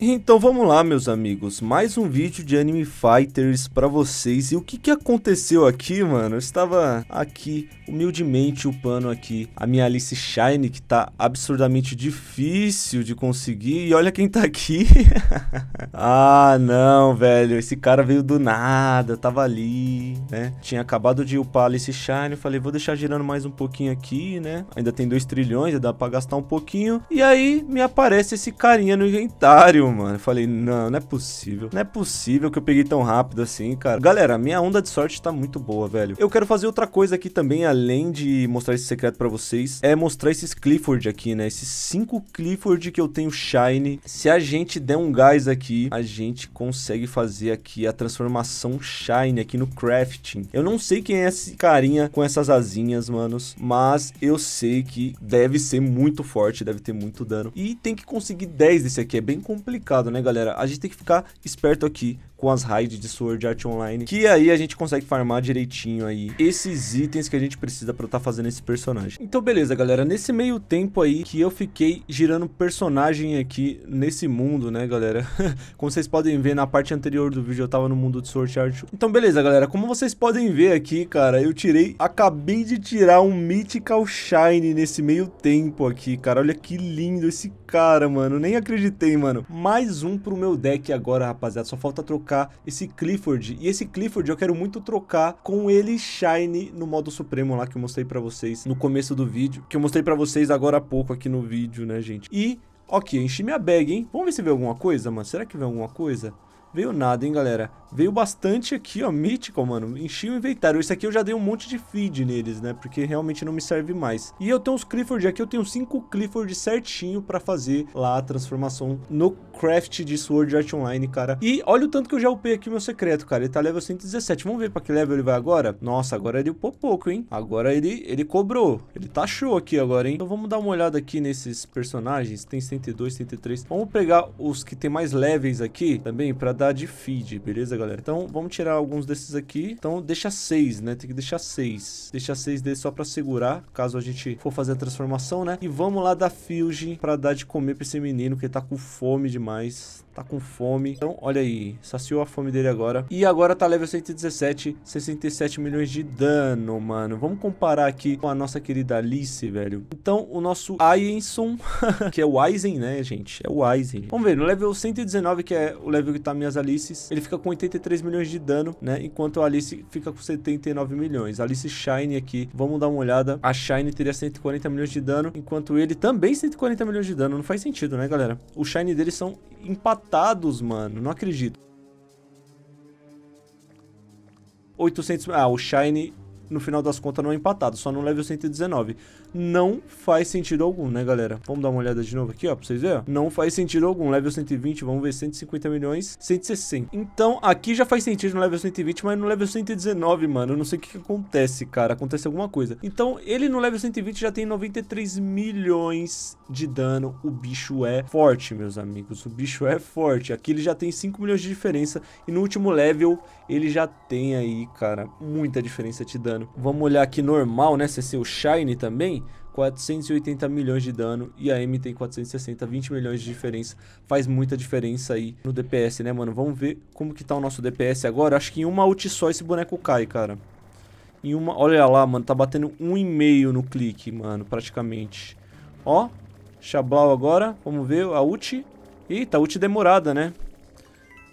Então vamos lá, meus amigos, mais um vídeo de Anime Fighters para vocês. E o que, que aconteceu aqui, mano? Eu estava aqui humildemente upando aqui a minha Alice Shine, que tá absurdamente difícil de conseguir. E olha quem tá aqui. ah, não, velho, esse cara veio do nada, tava ali, né? Tinha acabado de upar a Alice Shine, eu falei, vou deixar girando mais um pouquinho aqui, né? Ainda tem 2 trilhões, dá para gastar um pouquinho. E aí me aparece esse carinha no inventário desistiu, mano. Eu falei, não, não é possível. Não é possível que eu peguei tão rápido assim, cara. Galera, minha onda de sorte tá muito boa, velho. Eu quero fazer outra coisa aqui também, além de mostrar esse secreto pra vocês, é mostrar esses Clifford aqui, né? Esses cinco Clifford que eu tenho Shine. Se a gente der um gás aqui, a gente consegue fazer aqui a transformação Shine aqui no crafting. Eu não sei quem é esse carinha com essas asinhas, manos, mas eu sei que deve ser muito forte, deve ter muito dano. E tem que conseguir 10 desse aqui, é bem complicado complicado, né, galera? A gente tem que ficar esperto aqui com as raids de Sword Art Online, que aí a gente consegue farmar direitinho aí esses itens que a gente precisa para estar tá fazendo esse personagem. Então beleza, galera, nesse meio tempo aí que eu fiquei girando personagem aqui nesse mundo, né, galera? como vocês podem ver na parte anterior do vídeo, eu tava no mundo de Sword Art. Então beleza, galera, como vocês podem ver aqui, cara, eu tirei, acabei de tirar um Mythical Shine nesse meio tempo aqui, cara. Olha que lindo esse cara, mano. Nem acreditei, mano. Mais um pro meu deck agora, rapaziada. Só falta trocar trocar esse Clifford. E esse Clifford eu quero muito trocar com ele Shine no modo supremo lá que eu mostrei pra vocês no começo do vídeo. Que eu mostrei pra vocês agora há pouco aqui no vídeo, né, gente? E... Ok, enchi minha bag, hein? Vamos ver se vê alguma coisa, mano. Será que vê alguma coisa? Veio nada, hein, galera? Veio bastante aqui, ó, Mythical, mano. Enchi o inventário. Isso aqui eu já dei um monte de feed neles, né? Porque realmente não me serve mais. E eu tenho uns Clifford aqui. Eu tenho cinco Clifford certinho pra fazer lá a transformação no craft de Sword Art Online, cara. E olha o tanto que eu já upei aqui meu secreto, cara. Ele tá level 117. Vamos ver pra que level ele vai agora? Nossa, agora ele upou pouco, hein? Agora ele, ele cobrou. Ele tá show aqui agora, hein? Então vamos dar uma olhada aqui nesses personagens. Tem 102, 103. Vamos pegar os que tem mais levels aqui também pra dar de feed, beleza, galera? Então, vamos tirar alguns desses aqui. Então, deixa 6, né? Tem que deixar 6. Deixa 6 desses só para segurar, caso a gente for fazer a transformação, né? E vamos lá dar Fuge para dar de comer para esse menino, que tá com fome demais. Tá com fome. Então, olha aí. Saciou a fome dele agora. E agora tá level 117, 67 milhões de dano, mano. Vamos comparar aqui com a nossa querida Alice, velho. Então, o nosso Aienson, que é o Aizen, né, gente? É o Aizen. Vamos ver, no level 119, que é o level que tá minhas Alice Alices, ele fica com 83 milhões de dano, né? Enquanto a Alice fica com 79 milhões. Alice Shine aqui, vamos dar uma olhada. A Shine teria 140 milhões de dano, enquanto ele também 140 milhões de dano. Não faz sentido, né, galera? O Shine deles são empatados, mano. Não acredito. 800... Ah, o Shine no final das contas não é empatado, só no level 119 não faz sentido algum, né, galera? Vamos dar uma olhada de novo aqui, ó, pra vocês verem. Não faz sentido algum. Level 120, vamos ver, 150 milhões, 160. Então, aqui já faz sentido no level 120, mas no level 119, mano, eu não sei o que, que acontece, cara. Acontece alguma coisa. Então, ele no level 120 já tem 93 milhões de dano. O bicho é forte, meus amigos. O bicho é forte. Aqui ele já tem 5 milhões de diferença. E no último level, ele já tem aí, cara, muita diferença de dano. Vamos olhar aqui normal, né? Se o Shine também. 480 milhões de dano e a M tem 460, 20 milhões de diferença. Faz muita diferença aí no DPS, né, mano? Vamos ver como que tá o nosso DPS agora. Acho que em uma ult só esse boneco cai, cara. Em uma... Olha lá, mano, tá batendo 1,5 no clique, mano, praticamente. Ó, Xablau agora, vamos ver a ult. Eita, ult demorada, né?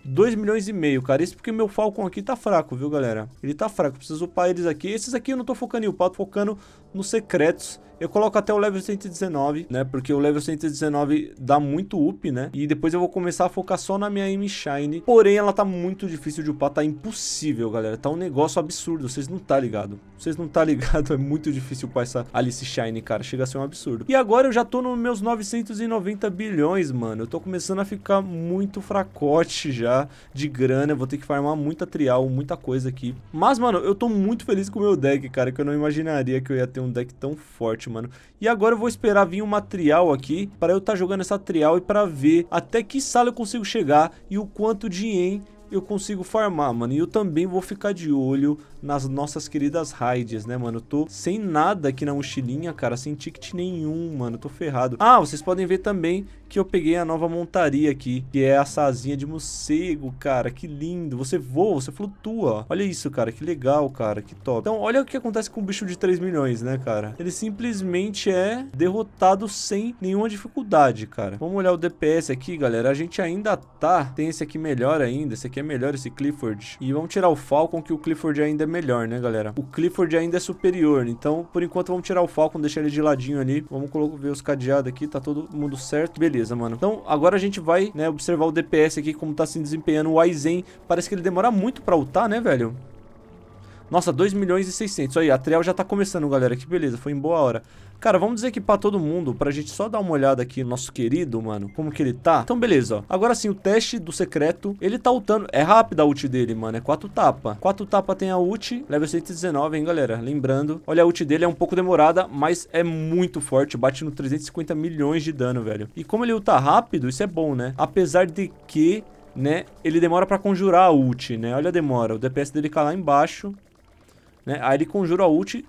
2 milhões e meio, cara. Isso porque meu Falcon aqui tá fraco, viu, galera? Ele tá fraco, preciso upar eles aqui. Esses aqui eu não tô focando em upar, tô focando nos secretos eu coloco até o level 119, né? Porque o level 119 dá muito up, né? E depois eu vou começar a focar só na minha M Shine. Porém, ela tá muito difícil de upar, tá impossível, galera. Tá um negócio absurdo, vocês não tá ligado. Vocês não tá ligado, é muito difícil upar essa Alice Shine, cara. Chega a ser um absurdo. E agora eu já tô nos meus 990 bilhões, mano. Eu tô começando a ficar muito fracote já de grana. Eu vou ter que farmar muita trial, muita coisa aqui. Mas, mano, eu tô muito feliz com o meu deck, cara, que eu não imaginaria que eu ia ter um deck tão forte, mano. E agora eu vou esperar vir uma trial aqui, para eu estar tá jogando essa trial e para ver até que sala eu consigo chegar e o quanto de em eu consigo farmar, mano. E eu também vou ficar de olho nas nossas queridas raids, né, mano? Tô sem nada aqui na mochilinha, cara, sem ticket nenhum, mano, tô ferrado. Ah, vocês podem ver também que eu peguei a nova montaria aqui, que é a sazinha de morcego, cara, que lindo. Você voa, você flutua, olha isso, cara, que legal, cara, que top. Então, olha o que acontece com um bicho de 3 milhões, né, cara? Ele simplesmente é derrotado sem nenhuma dificuldade, cara. Vamos olhar o DPS aqui, galera, a gente ainda tá, tem esse aqui melhor ainda, esse aqui é melhor, esse Clifford. E vamos tirar o Falcon, que o Clifford ainda é melhor, né, galera? O Clifford ainda é superior, então por enquanto vamos tirar o Falcon, deixar ele de ladinho ali. Vamos colocar, ver os cadeados aqui, tá todo mundo certo. Beleza, mano. Então agora a gente vai, né, observar o DPS aqui, como tá se desempenhando. O Aizen parece que ele demora muito pra ultar, né, velho? Nossa, 2 milhões e 600. Aí, a trial já tá começando, galera. Que beleza, foi em boa hora. Cara, vamos desequipar todo mundo pra gente só dar uma olhada aqui nosso querido, mano. Como que ele tá? Então, beleza, ó. Agora sim, o teste do secreto. Ele tá ultando. É rápida a ult dele, mano. É 4 tapa. 4 tapa tem a ult. Level 119, hein, galera. Lembrando. Olha, a ult dele é um pouco demorada, mas é muito forte. Bate no 350 milhões de dano, velho. E como ele ulta rápido, isso é bom, né? Apesar de que... Né, ele demora pra conjurar a ult, né Olha a demora, o DPS dele cai lá embaixo né? Aí ele conjura a ult,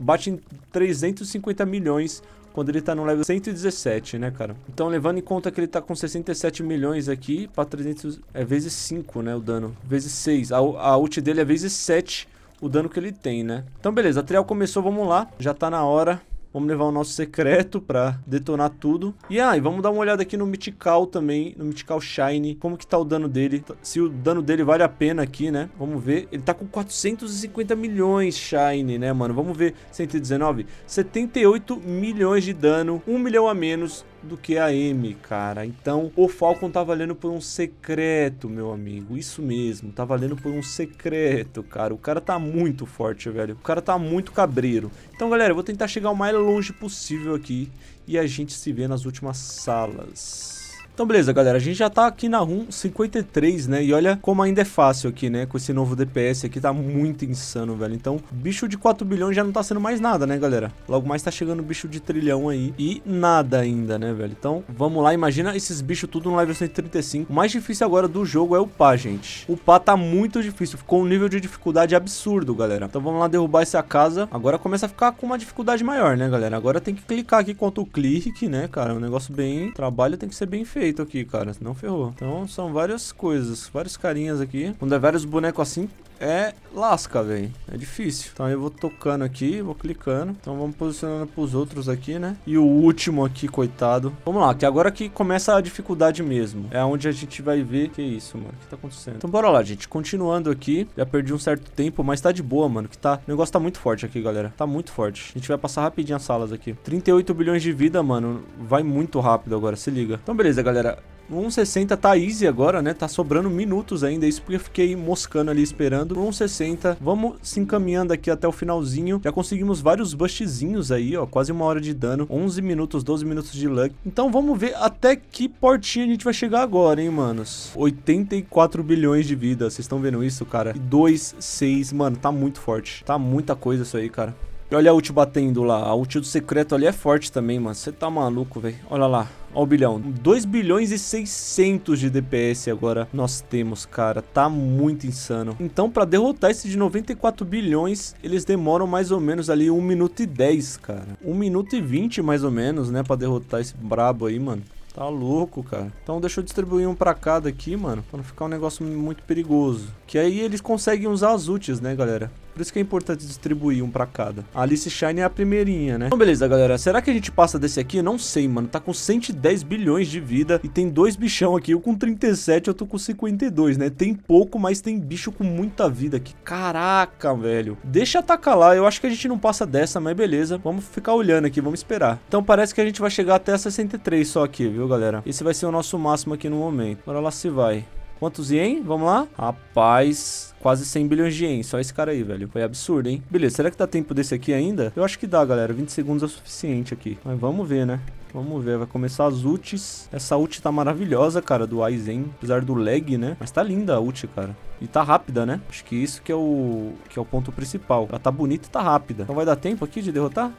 bate em 350 milhões quando ele tá no level 117, né, cara? Então, levando em conta que ele tá com 67 milhões aqui, pra 300 é vezes 5, né, o dano. Vezes 6. A, a ult dele é vezes 7 o dano que ele tem, né? Então, beleza. A trial começou, vamos lá. Já tá na hora. Vamos levar o nosso secreto pra detonar tudo. E aí, ah, vamos dar uma olhada aqui no Mythical também, no Mythical Shine. Como que tá o dano dele? Tá, se o dano dele vale a pena aqui, né? Vamos ver. Ele tá com 450 milhões Shine, né, mano? Vamos ver. 119. 78 milhões de dano. 1 milhão a menos do que a M, cara. Então, o Falcon tá valendo por um secreto, meu amigo. Isso mesmo, tá valendo por um secreto, cara. O cara tá muito forte, velho. O cara tá muito cabreiro. Então, galera, eu vou tentar chegar o mais longe possível aqui. E a gente se vê nas últimas salas. Então beleza, galera, a gente já tá aqui na ROM 53, né? E olha como ainda é fácil aqui, né? Com esse novo DPS aqui tá muito insano, velho. Então, bicho de 4 bilhões já não tá sendo mais nada, né, galera? Logo mais tá chegando bicho de trilhão aí e nada ainda, né, velho? Então, vamos lá, imagina esses bichos tudo no level 135. O mais difícil agora do jogo é upar, gente. Upar tá muito difícil, ficou um nível de dificuldade absurdo, galera. Então vamos lá derrubar essa casa. Agora começa a ficar com uma dificuldade maior, né, galera? Agora tem que clicar aqui contra o clique, né, cara? É um negócio bem... O trabalho tem que ser bem feito aqui, cara. Não ferrou. Então são várias coisas, vários carinhas aqui. Quando é vários bonecos assim, é lasca, velho. É difícil. Então eu vou tocando aqui, vou clicando. Então vamos posicionando pros outros aqui, né? E o último aqui, coitado. Vamos lá, que agora que começa a dificuldade mesmo. É onde a gente vai ver que é isso, mano. O que tá acontecendo? Então bora lá, gente. Continuando aqui. Já perdi um certo tempo, mas tá de boa, mano. Que tá... O negócio tá muito forte aqui, galera. Tá muito forte. A gente vai passar rapidinho as salas aqui. 38 bilhões de vida, mano. Vai muito rápido agora, se liga. Então beleza, galera galera. 1,60 tá easy agora, né? Tá sobrando minutos ainda, é isso porque eu fiquei moscando ali esperando. 1,60, vamos se encaminhando aqui até o finalzinho. Já conseguimos vários bushzinhos aí, ó, quase uma hora de dano, 11 minutos, 12 minutos de luck. Então vamos ver até que portinha a gente vai chegar agora, hein, manos? 84 bilhões de vida, vocês estão vendo isso, cara? E 2, 6, mano, tá muito forte. Tá muita coisa isso aí, cara. Olha a ult batendo lá. A ult do secreto ali é forte também, mano. Você tá maluco, velho. Olha lá. Olha o bilhão. 2 bilhões e 600 de DPS agora nós temos, cara. Tá muito insano. Então, pra derrotar esse de 94 bilhões, eles demoram mais ou menos ali 1 minuto e 10, cara. 1 minuto e 20, mais ou menos, né? Pra derrotar esse brabo aí, mano. Tá louco, cara. Então deixa eu distribuir um pra cada aqui, mano. Pra não ficar um negócio muito perigoso. Que aí eles conseguem usar as ultis, né, galera? Por isso que é importante distribuir um pra cada. A Alice Shine é a primeirinha, né? Então, beleza, galera. Será que a gente passa desse aqui? não sei, mano. Tá com 110 bilhões de vida e tem dois bichão aqui. Eu com 37, eu tô com 52, né? Tem pouco, mas tem bicho com muita vida aqui. Caraca, velho. Deixa atacar lá. Eu acho que a gente não passa dessa, mas beleza. Vamos ficar olhando aqui, vamos esperar. Então parece que a gente vai chegar até 63 só aqui, viu, galera? Esse vai ser o nosso máximo aqui no momento. Bora lá se vai. Quantos ien? Vamos lá? Rapaz, quase 100 bilhões de ien. Só esse cara aí, velho. Foi absurdo, hein? Beleza, será que dá tempo desse aqui ainda? Eu acho que dá, galera. 20 segundos é o suficiente aqui. Mas vamos ver, né? Vamos ver, vai começar as ults. Essa ult tá maravilhosa, cara, do Aizen. Apesar do lag, né? Mas tá linda a ult, cara. E tá rápida, né? Acho que isso que é o que é o ponto principal. Ela tá bonita e tá rápida. Então vai dar tempo aqui de derrotar?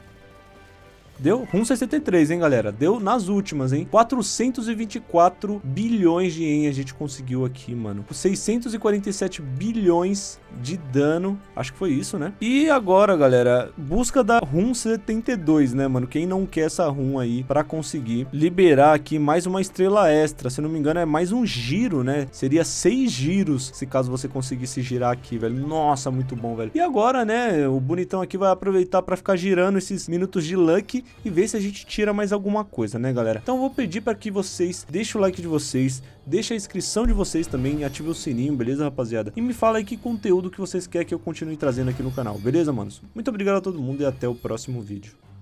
Deu 1,63, hein, galera? Deu nas últimas, hein? 424 bilhões de en a gente conseguiu aqui, mano. 647 bilhões de dano. Acho que foi isso, né? E agora, galera, busca da RUM 72, né, mano? Quem não quer essa RUM aí pra conseguir liberar aqui mais uma estrela extra. Se não me engano, é mais um giro, né? Seria seis giros, se caso você conseguisse girar aqui, velho. Nossa, muito bom, velho. E agora, né, o bonitão aqui vai aproveitar pra ficar girando esses minutos de luck e ver se a gente tira mais alguma coisa, né, galera? Então vou pedir para que vocês deixem o like de vocês, deixem a inscrição de vocês também, ative o sininho, beleza, rapaziada? E me fala aí que conteúdo que vocês querem que eu continue trazendo aqui no canal, beleza, manos? Muito obrigado a todo mundo e até o próximo vídeo.